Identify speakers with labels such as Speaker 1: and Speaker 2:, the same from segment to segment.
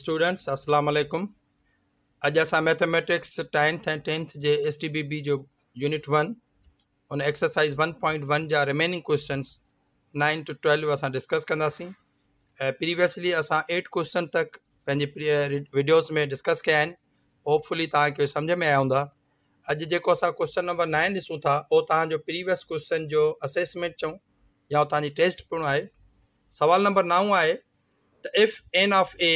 Speaker 1: Students अस्सलाम वालेकुम आज असां मैथमेटिक्स टेंथ एंड टेंथ जे एस टी बी बी जो यूनिट वन उन एक्सरसाइज़ वन पॉइंट वन जा remaining questions nine two twelve असां डिस्कस कंदासीं प्रीवियसली अस एट क्वेश्चन तक पंहिंजी वीडियोस में डिस्कस कया होपफुली तव्हांखे सम्झि में आया हूँ अज जो अस क्वेश्चन नंबर नाइन ॾिसूं था उहो तव्हांजो प्रीवियस क्वेश्चन जो असेसमेंट चूँ या तीन टेस्ट पिणु है सवाल नंबर नओं आहे त if n of A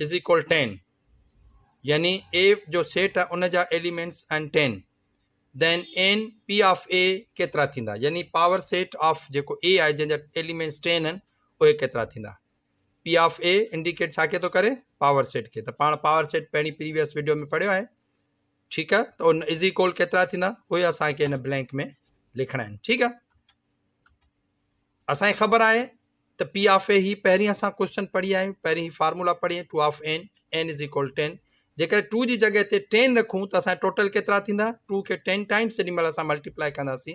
Speaker 1: is equal ten यानी ए जो सेट है उन जा एलिमेंट्स आहिनि ten then n P of A केतरा थींदा यानी पावर सेट ऑफ जो ए आहे जंहिंजा एलिमेंट्स टेन आहिनि उहे केतिरा पी ऑफ ए इंडिकेट छा खे थो पावर सेट के त पाण पावर सेट पहिरीं प्रीवियस वीडियो में पढ़ियो है ठीक है तो उन इज़ी कॉल केतिरा थींदा उहे ब्लैंक में लिखणा ठीक है आहे असांखे ख़बर आहे त पी ऑफ ए ही पहिरियों असां क्वेश्चन पढ़ी आहियूं पहिरीं हीअ फॉर्मुला पढ़ी two of n n is equal ten जेकॾहिं टू जी जॻह ते टेन रखूं त असांजा टोटल केतिरा थींदा टू खे टेन टाइम्स जेॾीमहिल असां मल्टीप्लाई कंदासीं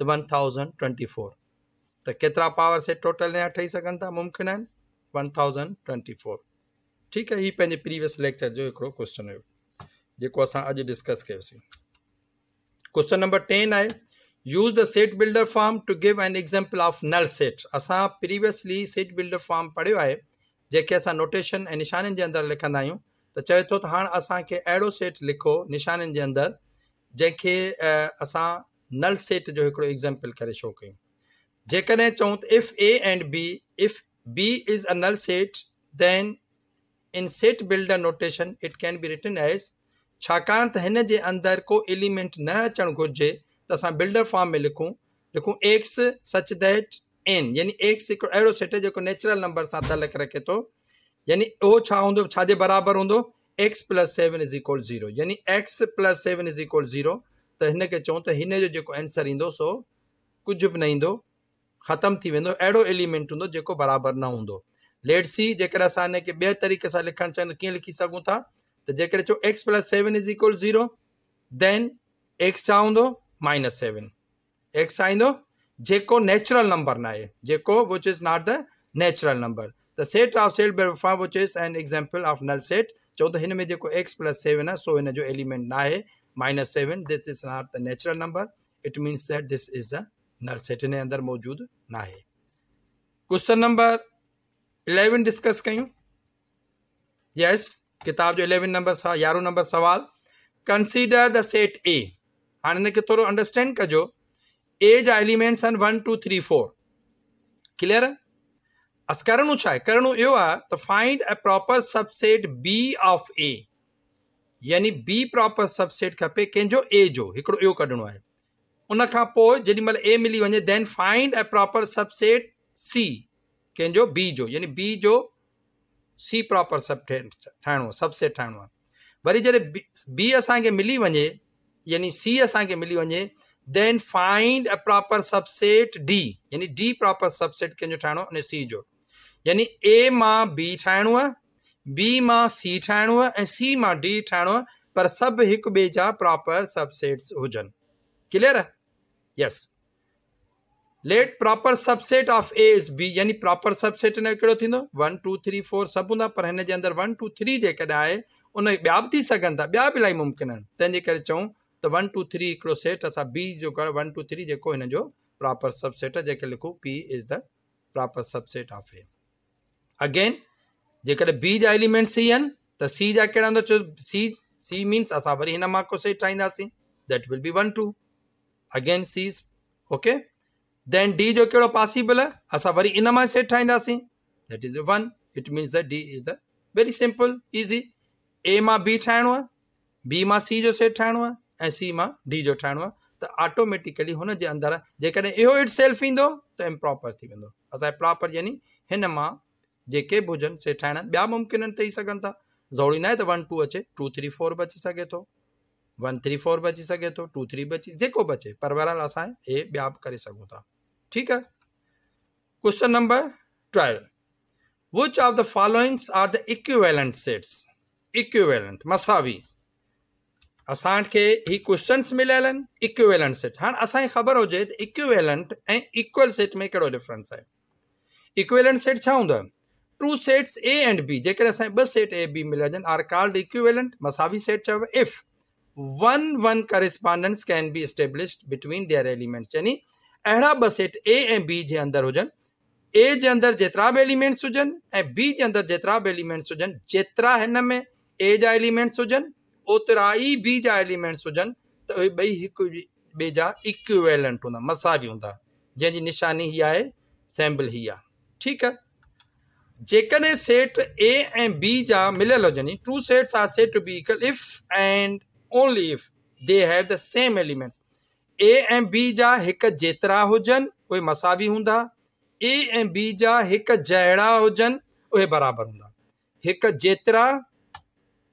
Speaker 1: त वन थाउज़ेंड ट्वेंटी फोर त केतिरा पावर सेट टोटल नया ठही सघनि था मुमकिन आहिनि वन थाउज़ेंड ट्वेंटी फोर ठीकु आहे हीउ पंहिंजे प्रिवियस लेक्चर जो हिकिड़ो क्वेश्चन हुयो जेको असां अॼु डिस्कस कयोसीं क्वेश्चन नंबर टेन आहे use the set builder form to give an example of null set असां प्रीवियसली सेट बिल्डर फार्म पढ़ियो आहे जेके असां नोटेशन ऐं निशाननि जे अंदरि लिखंदा आहियूं त चए थो त हाणे असांखे अहिड़ो सेट लिखो निशाननि जे अंदरि जंहिंखे असां नल सेट जो हिकिड़ो एग्ज़ाम्पल करे शो कयूं जेकॾहिं चऊं त if A and B if B is a null set then in set builder notation it can be written as छाकाणि त हिन जे अंदरि को एलिमेंट न अचणु घुरिजे त असां बिल्डर फॉर्म में लिखूं लिखूं एक्स सच दैट एन यानी एक्स हिकिड़ो अहिड़ो सेट जेको नेचुरल नंबर सां तलक रखे थो यानी उहो छा हूंदो छाजे बराबरि हूंदो x plus seven is equal zero यानी x plus seven is equal zero त हिन खे चऊं त हिन जो जेको एंसर ईंदो सो कुझु बि न ईंदो ख़तमु थी वेंदो अहिड़ो एलिमेंट हूंदो जेको बराबरि न हूंदो लेट्सी जेकर असां हिन खे ॿिए तरीक़े सां लिखणु चाहींदुसि कीअं लिखी सघूं था त जेकर चओ x plus seven is equal zero then x छा हूंदो माइनस सेवन एक्स आई जेको नेचुरल नंबर ना है जेको which is not the natural number the set of सेल बेफा which is an example of null set चो तो इनमें जेको एक्स प्लस सेवन है सो इन जो एलिमेंट ना है minus seven this is not the natural number it means that this is the null set इन अंदर मौजूद ना है क्वेश्चन नंबर इलेवन डिस्कस क्यों यस किताब जो इलेवन नंबर यारहों नंबर सवाल कंसीडर द सेट ए हाणे हिनखे थोरो अंडरस्टैंड कजो ए जा एलिमेंट्स आहिनि one two three four clear अस करणो छा आहे करणो इहो आहे त find a proper subset B of A यानी बी प्रॉपर सबसेट खपे कंहिंजो ए जो हिकिड़ो इहो कढणो आहे उन खां पोइ महिल ए मिली वञे then find a proper subset C कंहिंजो बी जो यानी बी जो सी प्रॉपर सब ठाहिणो आहे सबसेट ठाहिणो आहे वरी जॾहिं बी असांखे मिली वञे यानी सी असांखे मिली वञे then find a proper subset D यानी डी प्रॉपर सबसेट कंहिंजो ठाहिणो अने सी जो यानी ए मां बी ठाहिणो आहे बी मां सी ठाहिणो आहे ऐं सी मां डी ठाहिणो आहे पर सभु हिक ॿिए जा प्रॉपर सबसेट्स हुजनि clear yes let proper subset of A is B यानी प्रॉपर सबसेट हिन जो कहिड़ो थींदो वन टू थ्री फोर सभु हूंदा पर हिन जे अंदरु वन टू थ्री जेकॾहिं आहे उन ॿिया बि थी सघनि था ॿिया बि इलाही मुमकिन आहिनि तंहिंजे करे चऊं तो वन टू थ्री हिकिड़ो सेट अस बी जो वन टू थ्री जेको हिन प्रॉपर सबसेट है जैसे लिखूं P is the proper subset of A again जेकॾहिं बी जा एलिमेंट सी आहिनि त सी जा कहिड़ा हूंदा सी सी मीन्स असां वरी हिन सेट ठाहींदासीं that will be one two again C's okay then D जो कड़ो पॉसिबल है अस वरी इन मां सेट ठाहींदासीं that is one it means the D is the very simple easy A मां बी ठाणो आहे बी मां सी जो सेट ठाहिणो आहे सी मां डी जो ठाहिणो आहे त ऑटोमेटिकली हुन जे अंदरि जेकॾहिं इहो इट सेल्फ ईंदो त इम्प्रॉपर थी वेंदो असांजे प्रॉपर यानी हिन मां जेके बि हुजनि से ठाहिणा ॿिया मुमकिन आहिनि सघनि था ज़रूरी न आहे त वन टू अचे टू थ्री फोर बि अची सघे थो वन थ्री फोर बि अची सघे थो टू थ्री बि अची जेको बि अचे पर बहरहाल असां हे ॿिया बि करे सघूं था ठीकु आहे question number twelve which of the followings are the equivalent sets equivalent मसावी असांखे ही क्वेशंस मिलियल आहिनि इक्वेलेंट सेट हाणे असांखे ख़बर हुजे त इक्वेलेंट ऐं इक्वल सेट में कहिड़ो डिफरेंस आहे इक्वेलेंट सेट छा हूंदो आहे two sets A and B जेकर असांखे ॿ सेट ए बी मिलिया हुजनि आर कॉल्ड इक्वेलेंट मसावी सेट चयो if one one correspondence can be established between their elements यानी अहिड़ा ॿ सेट ए ऐं बी जे अंदर हुजनि ए जे अंदर जेतिरा बि एलिमेंट्स हुजनि ऐं बी जे अंदरु जेतिरा बि एलिमेंट्स हुजनि जेतिरा हिन में ए जा एलिमेंट्स हुजनि ओतिरा ई बी जा एलिमेंट्स हुजनि त उहे ॿई हिकु ॿिए जा इक्वेलेंट हूंदा मसावी हूंदा जंहिंजी निशानी हीअ आहे सैम्बल हीअ ठीकु आहे जेकॾहिं सेट ए ऐं बी जा मिलियल हुजनि two sets are set B if if and only they have the same elements A ऐं बी जा हिकु जेतिरा हुजनि उहे मसावी हूंदा ए ऐं बी जा हिकु जहिड़ा हुजनि उहे बराबरि हूंदा हिकु जेतिरा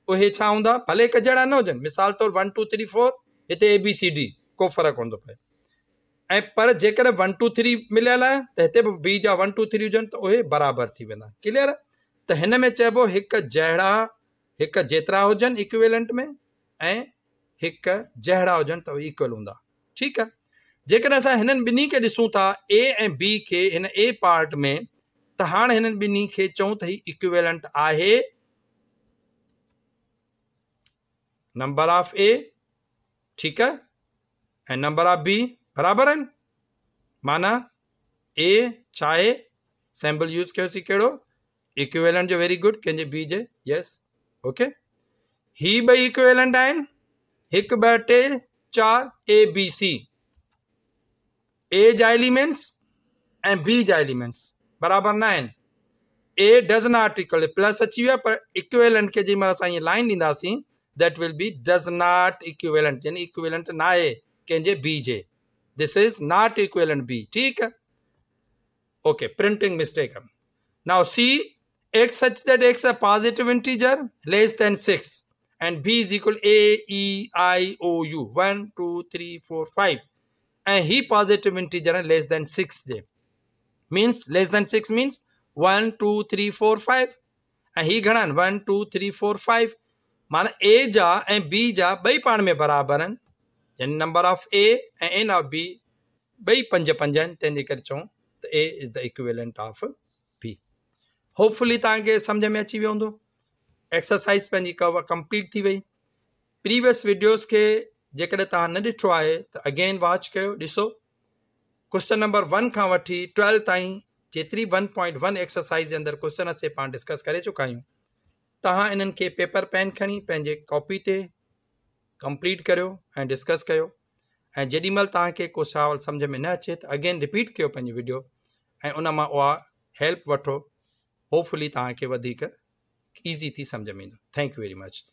Speaker 1: पोइ छा हूंदा भले हिकु जहिड़ा न होजन मिसाल तौर वन टू थ्री फोर इतने ए बी सी डी को फर्क हों पे पए पर जेकर वन टू थ्री मिलल है त हिते बी जा वन टू थ्री हुजनि तो उहे बराबर थी वेंदा क्लियर तो में चइबो एक जहिड़ा एक जरा होजन इक्वेलेंट में ऐं हिकु जहिड़ा हुजनि इक्वल हूंदा ठीकु आहे जेकर असां हिननि ॿिन्ही खे ॾिसूं था ए बी के हिन ए पार्ट में तो हाँ इन बिन्हीं खे चऊं त हीउ इक्वेलेंट आहे नंबर ऑफ ए ठीक है एंड नंबर ऑफ बी बराबर है माना ए चाहे सैम्पल यूज कयो सी कहिड़ो इक्वेलेंट जो वेरी गुड कंहिंजे बी जे यस ओके ही ॿई इक्वेलेंट आहिनि हिकु ॿ टे ए बी सी ए जा एलिमेंट्स ऐं बी जा एलिमेंट्स बराबर न आहिनि ए डज़ नॉट प्लस अची वियो पर इक्वेलेंट के जी मैं ईअं लाइन ॾींदासीं that will be does not equivalent यानी equivalent na है कहेंगे B J. This is not equivalent B. B Okay. Printing mistake. Now see x such that x a positive integer less than 6 and b is equal a e i o u 1 2 3 4 5 and he positive integer and less than 6 j means less than 6 means 1 2 3 4 5 and he ganan 1 2 3 4 5 माना ए जा ऐं B जा ॿई पाण में बराबरि आहिनि यानी नंबर ऑफ ए ऐं एन ऑफ बी ॿई पंज पंज आहिनि तंहिंजे करे चऊं त A is the equivalent of B hopefully तव्हांखे सम्झ में अची वियो हूंदो एक्सरसाइज़ पंहिंजी कव कंप्लीट थी वई प्रीवियस वीडियोस खे जेकॾहिं तव्हां न ॾिठो आहे त अगेन वॉच कयो ॾिसो क्वेश्चन नंबर वन खां वठी ट्वेल्व ताईं जेतिरी वन पॉइंट वन एक्सरसाइज़ जे अंदरि क्वेश्चन असां पाण डिस्कस करे चुका आहियूं तव्हां इन्हनि खे पेपर पेन खणी पंहिंजे कॉपी ते कंप्लीट करियो ऐं डिस्कस कयो ऐं जेॾी महिल तव्हांखे को सवाल सम्झ में न अचे त अगेन रिपीट कयो पंहिंजी वीडियो ऐं उन मां उहा हेल्प वठो होपफुली तव्हांखे वधीक ईज़ी थी सम्झ में ईंदो थैंक यू वेरी मच